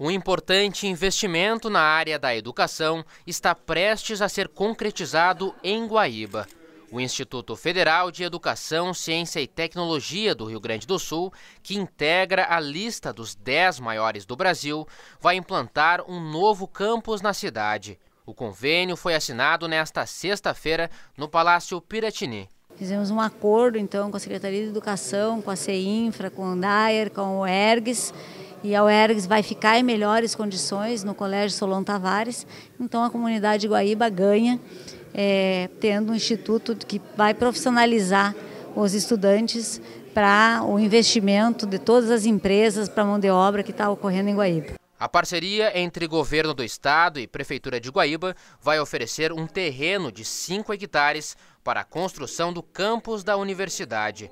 Um importante investimento na área da educação está prestes a ser concretizado em Guaíba. O Instituto Federal de Educação, Ciência e Tecnologia do Rio Grande do Sul, que integra a lista dos 10 maiores do Brasil, vai implantar um novo campus na cidade. O convênio foi assinado nesta sexta-feira no Palácio Piratini. Fizemos um acordo, então, com a Secretaria de Educação, com a CEINFRA, com o ANDAER, com o ERGS e a UERGS vai ficar em melhores condições no Colégio Solon Tavares. Então a comunidade Guaíba ganha é, tendo um instituto que vai profissionalizar os estudantes para o investimento de todas as empresas para a mão de obra que está ocorrendo em Guaíba. A parceria entre governo do estado e prefeitura de Guaíba vai oferecer um terreno de 5 hectares para a construção do campus da universidade.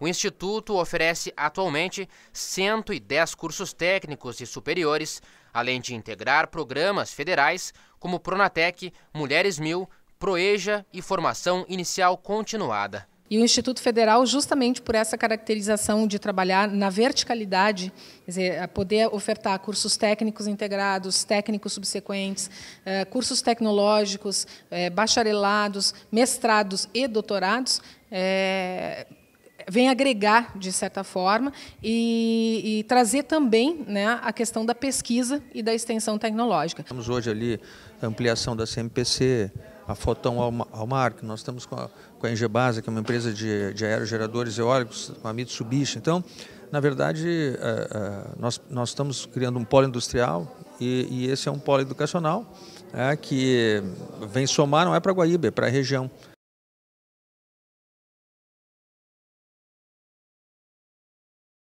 O Instituto oferece atualmente 110 cursos técnicos e superiores, além de integrar programas federais como Pronatec, Mulheres Mil, Proeja e Formação Inicial Continuada. E o Instituto Federal, justamente por essa caracterização de trabalhar na verticalidade, dizer, é, poder ofertar cursos técnicos integrados, técnicos subsequentes, é, cursos tecnológicos, é, bacharelados, mestrados e doutorados, é vem agregar, de certa forma, e, e trazer também né, a questão da pesquisa e da extensão tecnológica. Temos hoje ali a ampliação da CMPC, a Foton que nós estamos com a, com a Engebasa, que é uma empresa de, de aerogeradores eólicos, com a Mitsubishi. Então, na verdade, eh, eh, nós, nós estamos criando um polo industrial e, e esse é um polo educacional é, que vem somar, não é para Guaíba, é para a região.